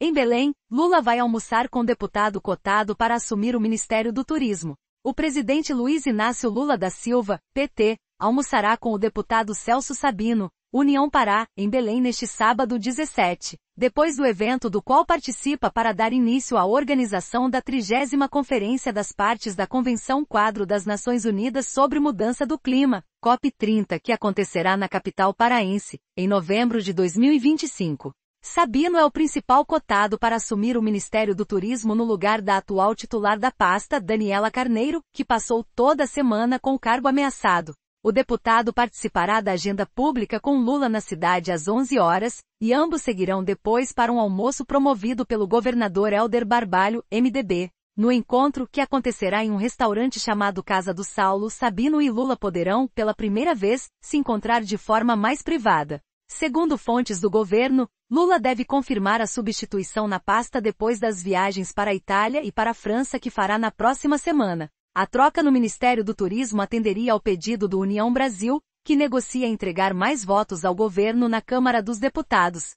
Em Belém, Lula vai almoçar com deputado cotado para assumir o Ministério do Turismo. O presidente Luiz Inácio Lula da Silva, PT, almoçará com o deputado Celso Sabino, União Pará, em Belém neste sábado 17, depois do evento do qual participa para dar início à organização da 30 Conferência das Partes da Convenção Quadro das Nações Unidas sobre Mudança do Clima, COP30, que acontecerá na capital paraense, em novembro de 2025. Sabino é o principal cotado para assumir o Ministério do Turismo no lugar da atual titular da pasta, Daniela Carneiro, que passou toda a semana com o cargo ameaçado. O deputado participará da agenda pública com Lula na cidade às 11 horas, e ambos seguirão depois para um almoço promovido pelo governador Helder Barbalho, MDB. No encontro, que acontecerá em um restaurante chamado Casa do Saulo, Sabino e Lula poderão, pela primeira vez, se encontrar de forma mais privada. Segundo fontes do governo, Lula deve confirmar a substituição na pasta depois das viagens para a Itália e para a França que fará na próxima semana. A troca no Ministério do Turismo atenderia ao pedido do União Brasil, que negocia entregar mais votos ao governo na Câmara dos Deputados.